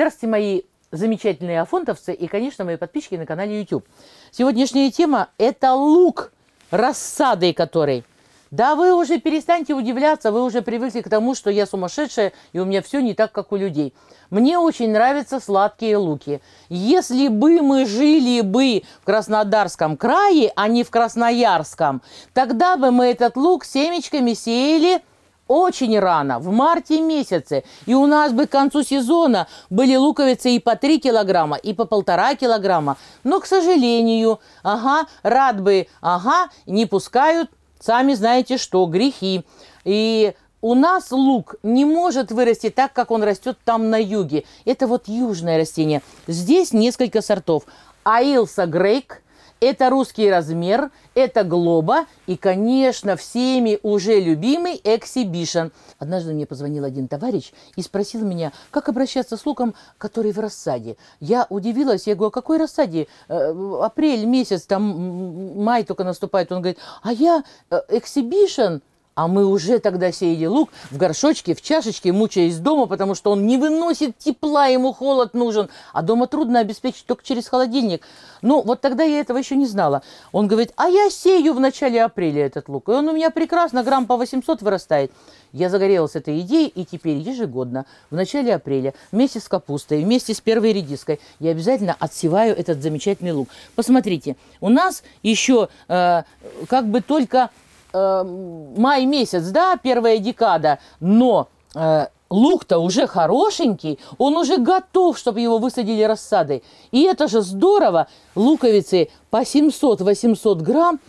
Здравствуйте, мои замечательные афонтовцы и, конечно, мои подписчики на канале YouTube. Сегодняшняя тема – это лук, рассадой который. Да вы уже перестаньте удивляться, вы уже привыкли к тому, что я сумасшедшая, и у меня все не так, как у людей. Мне очень нравятся сладкие луки. Если бы мы жили бы в Краснодарском крае, а не в Красноярском, тогда бы мы этот лук семечками сеяли – очень рано, в марте месяце. И у нас бы к концу сезона были луковицы и по 3 килограмма, и по полтора килограмма. Но, к сожалению, ага, рад бы, ага, не пускают, сами знаете что, грехи. И у нас лук не может вырасти так, как он растет там на юге. Это вот южное растение. Здесь несколько сортов. Аилса Грейк – это русский размер, это глоба и, конечно, всеми уже любимый эксибишн. Однажды мне позвонил один товарищ и спросил меня, как обращаться с луком, который в рассаде. Я удивилась, я говорю, а какой рассаде? Э, апрель месяц, там май только наступает. Он говорит, а я э, эксибишн а мы уже тогда сеяли лук в горшочке, в чашечке, мучаясь дома, потому что он не выносит тепла, ему холод нужен. А дома трудно обеспечить только через холодильник. Ну, вот тогда я этого еще не знала. Он говорит, а я сею в начале апреля этот лук. И он у меня прекрасно грамм по 800 вырастает. Я загорелась этой идеей, и теперь ежегодно, в начале апреля, вместе с капустой, вместе с первой редиской, я обязательно отсеваю этот замечательный лук. Посмотрите, у нас еще э, как бы только э, май месяц, да, первая декада, но э, лук-то уже хорошенький, он уже готов, чтобы его высадили рассадой. И это же здорово, луковицы по 700-800 грамм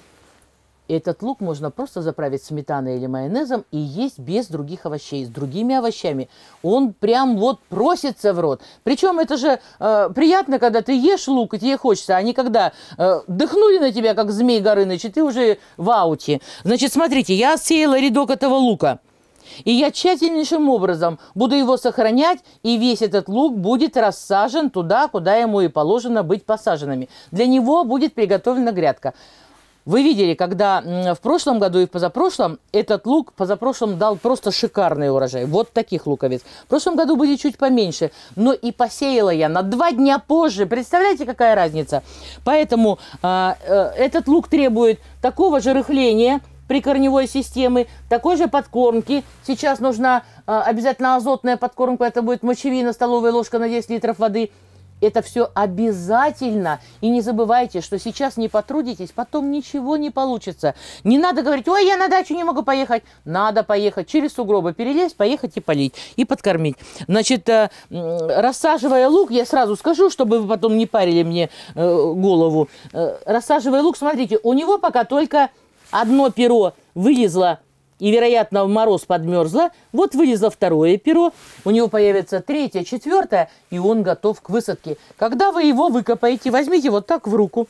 этот лук можно просто заправить сметаной или майонезом и есть без других овощей, с другими овощами. Он прям вот просится в рот. Причем это же э, приятно, когда ты ешь лук, и тебе хочется, а не когда э, дыхнули на тебя, как змей Горыныч, и ты уже в ауте. Значит, смотрите, я сеяла рядок этого лука. И я тщательнейшим образом буду его сохранять, и весь этот лук будет рассажен туда, куда ему и положено быть посаженными. Для него будет приготовлена грядка. Вы видели, когда в прошлом году и в позапрошлом этот лук позапрошлом дал просто шикарный урожай. Вот таких луковиц. В прошлом году были чуть поменьше, но и посеяла я на два дня позже. Представляете, какая разница? Поэтому э, э, этот лук требует такого же рыхления, при корневой системе, такой же подкормки. Сейчас нужна э, обязательно азотная подкормка, это будет мочевина, столовая ложка на 10 литров воды – это все обязательно. И не забывайте, что сейчас не потрудитесь, потом ничего не получится. Не надо говорить, ой, я на дачу не могу поехать. Надо поехать через сугробы, перелезть, поехать и полить, и подкормить. Значит, э, рассаживая лук, я сразу скажу, чтобы вы потом не парили мне э, голову. Э, рассаживая лук, смотрите, у него пока только одно перо вылезло и, вероятно, в мороз подмерзла, вот вылезло второе перо, у него появится третье, четвертое, и он готов к высадке. Когда вы его выкопаете, возьмите вот так в руку.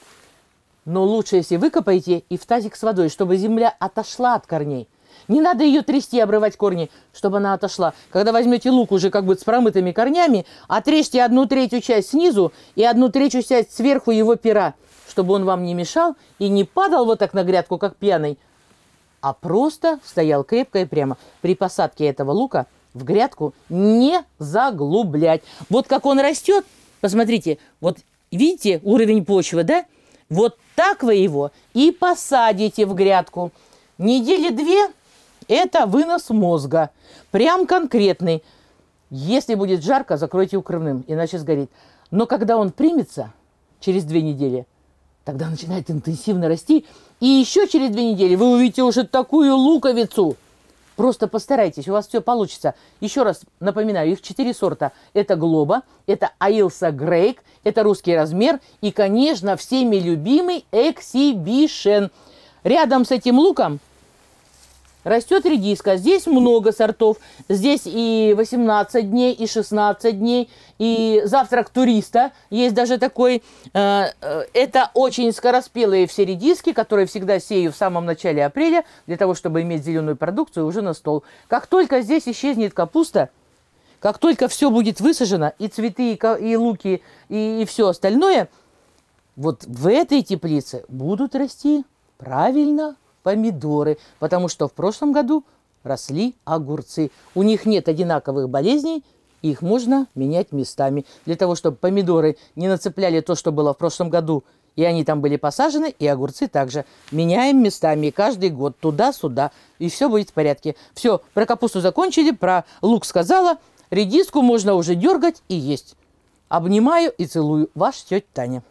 Но лучше, если выкопаете и в тазик с водой, чтобы земля отошла от корней. Не надо ее трясти, обрывать корни, чтобы она отошла. Когда возьмете лук уже как бы с промытыми корнями, отрежьте одну третью часть снизу и одну третью часть сверху его пера, чтобы он вам не мешал и не падал вот так на грядку, как пьяный, а просто стоял крепко и прямо. При посадке этого лука в грядку не заглублять. Вот как он растет, посмотрите, вот видите уровень почвы, да? Вот так вы его и посадите в грядку. Недели две – это вынос мозга, прям конкретный. Если будет жарко, закройте укрывным, иначе сгорит. Но когда он примется, через две недели, Тогда начинает интенсивно расти, и еще через две недели вы увидите уже такую луковицу. Просто постарайтесь, у вас все получится. Еще раз напоминаю, их четыре сорта. Это глоба, это аилса грейк, это русский размер и, конечно, всеми любимый эксибишен. Рядом с этим луком Растет редиска. Здесь много сортов. Здесь и 18 дней, и 16 дней, и завтрак туриста. Есть даже такой... Э, э, это очень скороспелые все редиски, которые всегда сею в самом начале апреля, для того, чтобы иметь зеленую продукцию уже на стол. Как только здесь исчезнет капуста, как только все будет высажено, и цветы, и, луки, и все остальное, вот в этой теплице будут расти правильно помидоры, потому что в прошлом году росли огурцы. У них нет одинаковых болезней, их можно менять местами. Для того, чтобы помидоры не нацепляли то, что было в прошлом году, и они там были посажены, и огурцы также. Меняем местами каждый год туда-сюда, и все будет в порядке. Все, про капусту закончили, про лук сказала. Редиску можно уже дергать и есть. Обнимаю и целую. Ваш тетя Таня.